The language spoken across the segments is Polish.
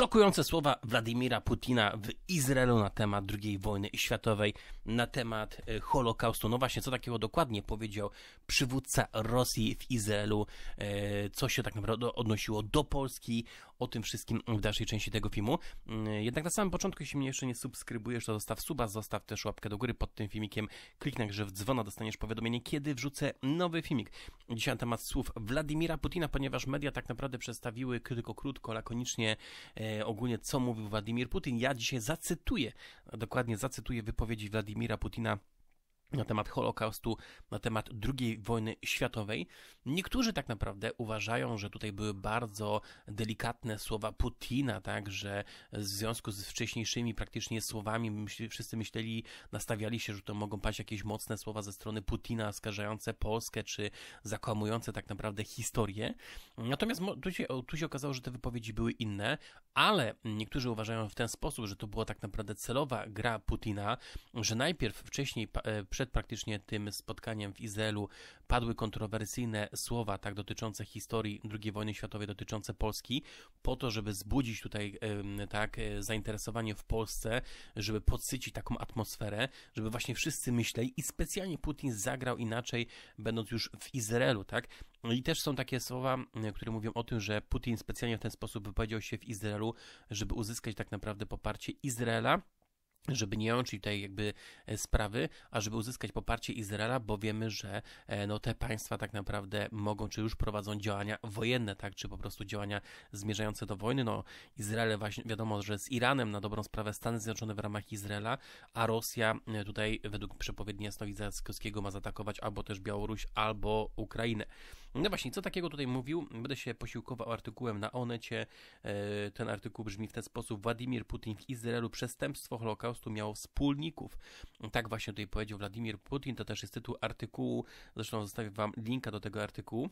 szokujące słowa Władimira Putina w Izraelu na temat II wojny światowej, na temat e, Holokaustu. No właśnie, co takiego dokładnie powiedział przywódca Rosji w Izraelu, e, co się tak naprawdę odnosiło do Polski, o tym wszystkim w dalszej części tego filmu. Mm, jednak na samym początku, jeśli mnie jeszcze nie subskrybujesz, to zostaw suba, zostaw też łapkę do góry pod tym filmikiem, kliknij że w dzwona, dostaniesz powiadomienie, kiedy wrzucę nowy filmik. Dzisiaj na temat słów Władimira Putina, ponieważ media tak naprawdę przedstawiły tylko krótko, lakonicznie, e, ogólnie co mówił Władimir Putin. Ja dzisiaj zacytuję, dokładnie zacytuję wypowiedzi Władimira Putina na temat Holokaustu, na temat II wojny światowej. Niektórzy tak naprawdę uważają, że tutaj były bardzo delikatne słowa Putina, tak, że w związku z wcześniejszymi praktycznie słowami wszyscy myśleli, nastawiali się, że to mogą paść jakieś mocne słowa ze strony Putina skarżające Polskę, czy zakłamujące tak naprawdę historię. Natomiast tu się, tu się okazało, że te wypowiedzi były inne, ale niektórzy uważają w ten sposób, że to była tak naprawdę celowa gra Putina, że najpierw wcześniej e, przed praktycznie tym spotkaniem w Izraelu padły kontrowersyjne słowa tak dotyczące historii II wojny światowej, dotyczące Polski, po to, żeby zbudzić tutaj tak e, zainteresowanie w Polsce, żeby podsycić taką atmosferę, żeby właśnie wszyscy myśleli i specjalnie Putin zagrał inaczej, będąc już w Izraelu, tak? No I też są takie słowa, e, które mówią o tym, że Putin specjalnie w ten sposób wypowiedział się w Izraelu, żeby uzyskać tak naprawdę poparcie Izraela żeby nie łączyć tej jakby e, sprawy, a żeby uzyskać poparcie Izraela, bo wiemy, że e, no, te państwa tak naprawdę mogą, czy już prowadzą działania wojenne, tak, czy po prostu działania zmierzające do wojny. No, Izrael właśnie, wiadomo, że z Iranem na dobrą sprawę Stany Zjednoczone w ramach Izraela, a Rosja e, tutaj według przepowiedni Jasnowidzewskiego ma zaatakować albo też Białoruś, albo Ukrainę. No właśnie, co takiego tutaj mówił? Będę się posiłkował artykułem na Onecie. Ten artykuł brzmi w ten sposób. Władimir Putin w Izraelu przestępstwo Holokaustu miało wspólników. Tak właśnie tutaj powiedział Władimir Putin, to też jest tytuł artykułu, zresztą zostawię Wam linka do tego artykułu.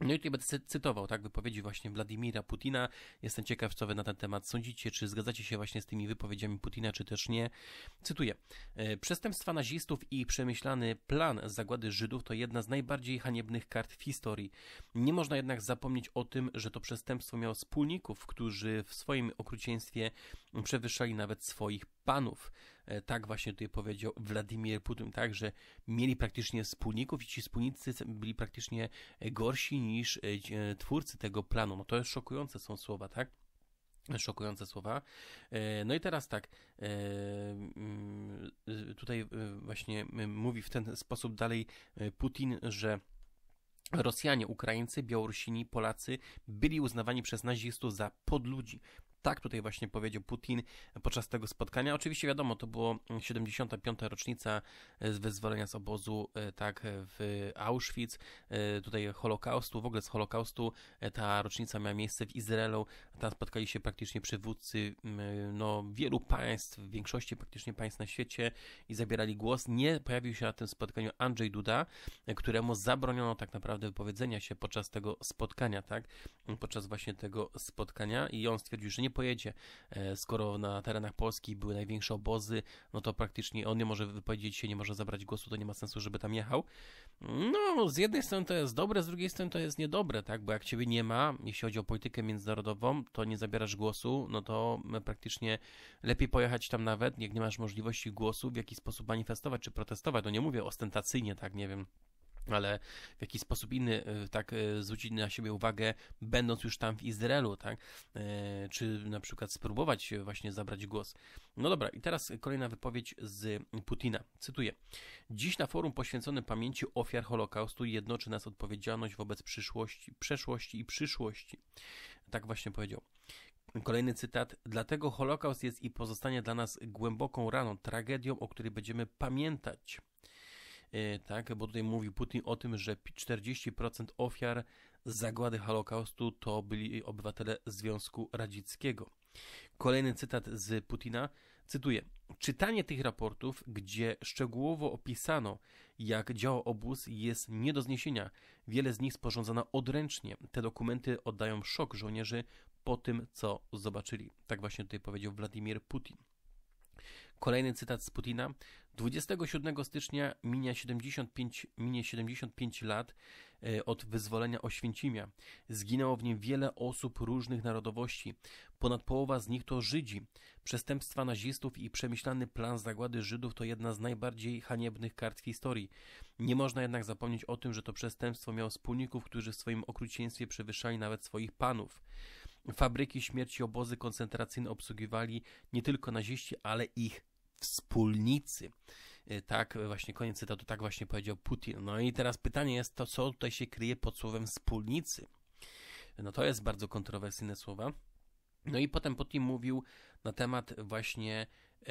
No i tutaj będę cytował tak, wypowiedzi właśnie Władimira Putina. Jestem ciekaw, co wy na ten temat sądzicie, czy zgadzacie się właśnie z tymi wypowiedziami Putina, czy też nie. Cytuję. E, przestępstwa nazistów i przemyślany plan zagłady Żydów to jedna z najbardziej haniebnych kart w historii. Nie można jednak zapomnieć o tym, że to przestępstwo miało wspólników, którzy w swoim okrucieństwie przewyższali nawet swoich panów. E, tak właśnie tutaj powiedział Władimir Putin, tak, że mieli praktycznie wspólników i ci wspólnicy byli praktycznie e, gorsi niż e, twórcy tego planu. No to jest szokujące są słowa, tak? Szokujące słowa. No i teraz tak, mm, tutaj właśnie mówi w ten sposób dalej Putin, że Rosjanie, Ukraińcy, Białorusini, Polacy byli uznawani przez nazistów za podludzi. Tak tutaj właśnie powiedział Putin podczas tego spotkania. Oczywiście wiadomo, to było 75. rocznica e, z wyzwolenia z obozu e, tak w Auschwitz, e, tutaj Holokaustu, w ogóle z Holokaustu ta rocznica miała miejsce w Izraelu. Tam spotkali się praktycznie przywódcy no, wielu państw, w większości praktycznie państw na świecie i zabierali głos. Nie pojawił się na tym spotkaniu Andrzej Duda, któremu zabroniono tak naprawdę wypowiedzenia się podczas tego spotkania, tak? Podczas właśnie tego spotkania i on stwierdził, że nie pojedzie. E, skoro na terenach Polski były największe obozy, no to praktycznie on nie może wypowiedzieć się, nie może zabrać głosu, to nie ma sensu, żeby tam jechał. No, z jednej strony to jest dobre, z drugiej strony to jest niedobre, tak? Bo jak ciebie nie ma, jeśli chodzi o politykę międzynarodową, to nie zabierasz głosu, no to e, praktycznie lepiej pojechać tam nawet, jak nie masz możliwości głosu, w jaki sposób manifestować czy protestować. No nie mówię ostentacyjnie, tak, nie wiem ale w jakiś sposób inny, e, tak, e, zwrócić na siebie uwagę, będąc już tam w Izraelu, tak, e, czy na przykład spróbować właśnie zabrać głos. No dobra, i teraz kolejna wypowiedź z Putina. Cytuję. Dziś na forum poświęconym pamięci ofiar Holokaustu jednoczy nas odpowiedzialność wobec przyszłości, przeszłości i przyszłości. Tak właśnie powiedział. Kolejny cytat. Dlatego Holokaust jest i pozostanie dla nas głęboką raną, tragedią, o której będziemy pamiętać. E, tak, bo tutaj mówił Putin o tym, że 40% ofiar zagłady Holokaustu to byli e, obywatele Związku Radzieckiego. Kolejny cytat z Putina. Cytuję: Czytanie tych raportów, gdzie szczegółowo opisano, jak działał obóz, jest nie do zniesienia. Wiele z nich sporządzano odręcznie. Te dokumenty oddają szok żołnierzy po tym, co zobaczyli. Tak właśnie tutaj powiedział Władimir Putin. Kolejny cytat z Putina. 27 stycznia minie 75, minie 75 lat e, od wyzwolenia Oświęcimia. Zginęło w nim wiele osób różnych narodowości. Ponad połowa z nich to Żydzi. Przestępstwa nazistów i przemyślany plan zagłady Żydów to jedna z najbardziej haniebnych kart w historii. Nie można jednak zapomnieć o tym, że to przestępstwo miało wspólników, którzy w swoim okrucieństwie przewyższali nawet swoich panów. Fabryki śmierci, obozy koncentracyjne obsługiwali nie tylko naziści, ale ich wspólnicy. E, tak, e, właśnie koniec cytatu, tak właśnie powiedział Putin. No i teraz pytanie jest to, co tutaj się kryje pod słowem wspólnicy. No to jest bardzo kontrowersyjne słowa. No i potem Putin mówił na temat właśnie e,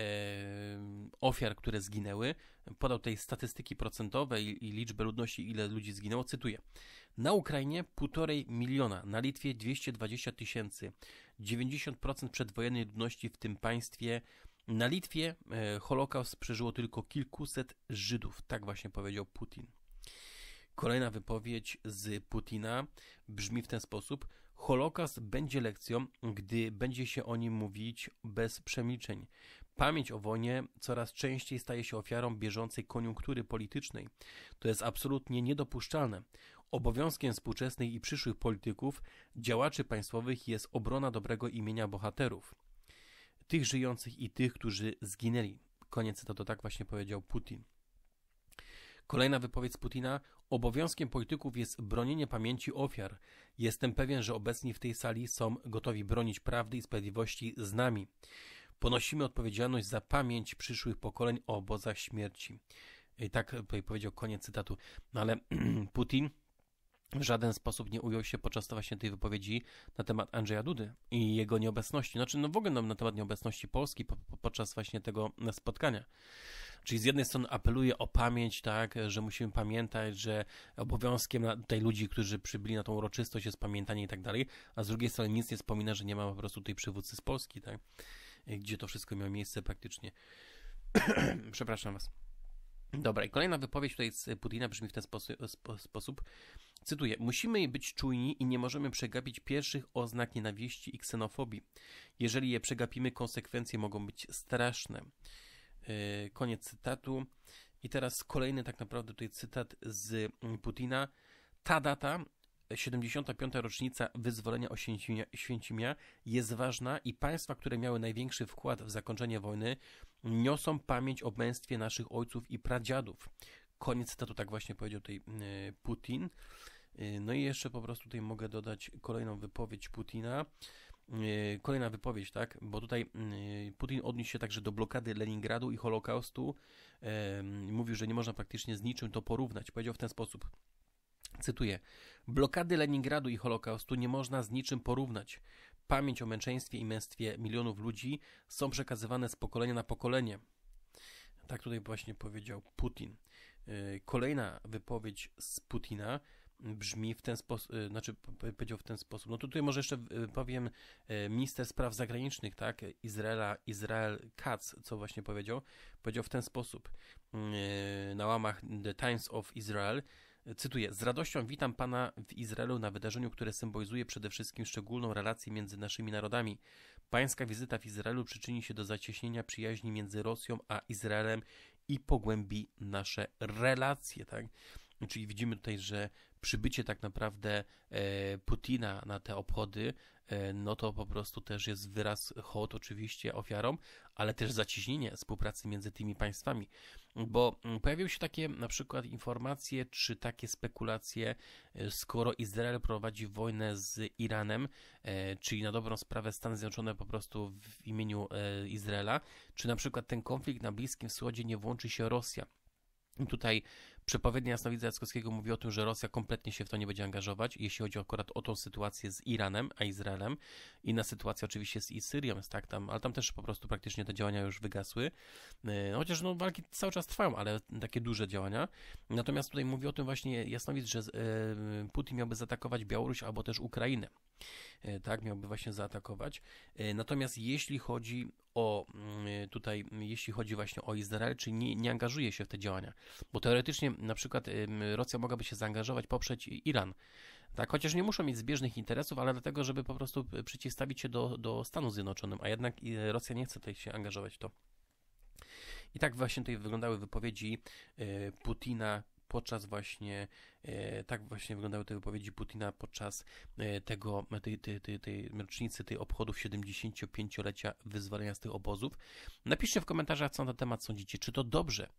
ofiar, które zginęły. Podał tej statystyki procentowej i, i liczbę ludności, ile ludzi zginęło. Cytuję. Na Ukrainie 1,5 miliona, na Litwie 220 tysięcy. 90% przedwojennej ludności w tym państwie na Litwie e, Holokaust przeżyło tylko kilkuset Żydów, tak właśnie powiedział Putin. Kolejna wypowiedź z Putina brzmi w ten sposób: Holokaust będzie lekcją, gdy będzie się o nim mówić bez przemilczeń. Pamięć o wojnie coraz częściej staje się ofiarą bieżącej koniunktury politycznej. To jest absolutnie niedopuszczalne. Obowiązkiem współczesnych i przyszłych polityków, działaczy państwowych jest obrona dobrego imienia bohaterów tych żyjących i tych, którzy zginęli. Koniec cytatu, tak właśnie powiedział Putin. Kolejna wypowiedź Putina. Obowiązkiem polityków jest bronienie pamięci ofiar. Jestem pewien, że obecni w tej sali są gotowi bronić prawdy i sprawiedliwości z nami. Ponosimy odpowiedzialność za pamięć przyszłych pokoleń o obozach śmierci. I tak powiedział koniec cytatu. No ale Putin w żaden sposób nie ujął się podczas właśnie tej wypowiedzi na temat Andrzeja Dudy i jego nieobecności. Znaczy, no w ogóle na temat nieobecności Polski po, po, podczas właśnie tego spotkania. Czyli z jednej strony apeluje o pamięć, tak, że musimy pamiętać, że obowiązkiem tutaj ludzi, którzy przybyli na tą uroczystość jest pamiętanie i tak dalej, a z drugiej strony nic nie wspomina, że nie ma po prostu tej przywódcy z Polski, tak, gdzie to wszystko miało miejsce praktycznie. Przepraszam was. Dobra, i kolejna wypowiedź tutaj z Putina brzmi w ten sposób Cytuję: Musimy być czujni i nie możemy przegapić pierwszych oznak nienawiści i ksenofobii. Jeżeli je przegapimy, konsekwencje mogą być straszne. Yy, koniec cytatu. I teraz kolejny, tak naprawdę, tutaj cytat z mm, Putina. Ta data 75. rocznica wyzwolenia Oświęcimia jest ważna i państwa, które miały największy wkład w zakończenie wojny, niosą pamięć o męstwie naszych ojców i pradziadów. Koniec cytatu, tak właśnie powiedział tutaj mm, Putin. Y, no i jeszcze po prostu tutaj mogę dodać kolejną wypowiedź Putina. Y, kolejna wypowiedź, tak? Bo tutaj y, Putin odniósł się także do blokady Leningradu i Holokaustu. Mówił, że nie można praktycznie z niczym to porównać. Powiedział w ten sposób. Cytuję: Blokady Leningradu i Holokaustu nie można z niczym porównać. Pamięć o męczeństwie i męstwie milionów ludzi są przekazywane z pokolenia na pokolenie. Tak tutaj właśnie powiedział Putin. Kolejna wypowiedź z Putina brzmi w ten sposób, y, znaczy powiedział w ten sposób. No to tutaj może jeszcze y, powiem y, minister spraw zagranicznych, tak, Izraela, Izrael Katz, co właśnie powiedział, powiedział w ten sposób na łamach The Times of Israel, Cytuję: Z radością witam pana w Izraelu na wydarzeniu, które symbolizuje przede wszystkim szczególną relację między naszymi narodami. Pańska wizyta w Izraelu przyczyni się do zacieśnienia przyjaźni między Rosją a Izraelem i pogłębi nasze relacje, tak? Czyli widzimy tutaj, że przybycie tak naprawdę e, Putina na te obchody, e, no to po prostu też jest wyraz hołd oczywiście ofiarom, ale też zacieśnienie współpracy między tymi państwami. Bo mm, pojawiły się takie na przykład informacje, czy takie spekulacje, e, skoro Izrael prowadzi wojnę z Iranem, czyli na dobrą sprawę Stany Zjednoczone po prostu w imieniu Izraela, czy na przykład ten konflikt na Bliskim Wschodzie nie włączy się Rosja. Tutaj Przepowiednia jasnowidza Jackowskiego mówi o tym, że Rosja kompletnie się w to nie będzie angażować, jeśli chodzi akurat o tą sytuację z Iranem, a Izraelem. Inna sytuacja oczywiście z i Syrią jest tak tam, ale tam też po prostu praktycznie te działania już wygasły. E, no chociaż no, walki cały czas trwają, ale takie duże działania. Natomiast tutaj mówi o tym właśnie jasnowidz, że e, Putin miałby zaatakować Białoruś albo też Ukrainę. E, tak, miałby właśnie zaatakować. Natomiast jeśli chodzi o mm, tutaj, jeśli chodzi właśnie o Izrael, czy nie, nie angażuje się w te działania, bo teoretycznie na przykład Rosja mogłaby się zaangażować, poprzeć Iran. Tak, chociaż nie muszą mieć zbieżnych interesów, ale dlatego, żeby po prostu e, przeciwstawić się do, do Stanom Zjednoczonym, a jednak e, Rosja nie chce tutaj się angażować w to. I tak właśnie tutaj wyglądały wypowiedzi e, Putina podczas właśnie, e, tak właśnie wyglądały te wypowiedzi Putina podczas e, tego, tej, tej, tej, tej rocznicy, tych obchodów 75-lecia wyzwolenia z tych obozów. Napiszcie w komentarzach, co na ten temat sądzicie. Czy to dobrze,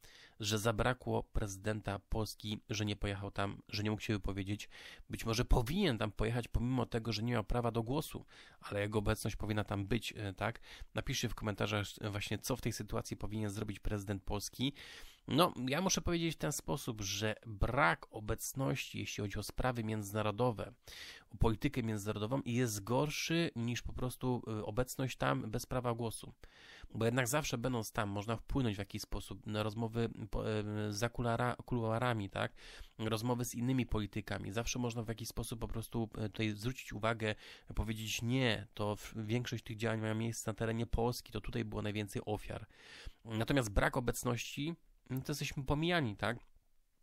że zabrakło prezydenta Polski, że nie pojechał tam, że nie mógł się wypowiedzieć? Być może powinien tam pojechać, pomimo tego, że nie miał prawa do głosu, ale jego obecność powinna tam być, e, tak? Napiszcie w komentarzach właśnie, co w tej sytuacji powinien zrobić prezydent Polski. No, ja muszę powiedzieć w ten sposób, że brak obecności, jeśli chodzi o sprawy międzynarodowe, o politykę międzynarodową, jest gorszy niż po prostu y, obecność tam bez prawa głosu. Bo jednak zawsze będąc tam, można wpłynąć w jakiś sposób na rozmowy y, za kuluarami, tak? Rozmowy z innymi politykami. Zawsze można w jakiś sposób po prostu y, tutaj zwrócić uwagę, powiedzieć nie, to większość tych działań ma miejsce na terenie Polski, to tutaj było najwięcej ofiar. Natomiast brak obecności no to jesteśmy pomijani, tak?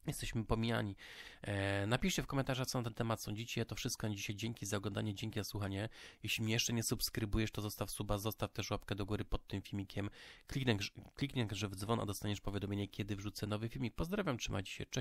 Jesteśmy pomijani. E, napiszcie w komentarzach, co na ten temat sądzicie. To wszystko na dzisiaj. Dzięki za oglądanie, dzięki za słuchanie. Jeśli mnie jeszcze nie subskrybujesz, to zostaw suba, zostaw też łapkę do góry pod tym filmikiem. Kliknij, kliknij że w dzwon, a dostaniesz powiadomienie, kiedy wrzucę nowy filmik. Pozdrawiam, trzymajcie się, cześć.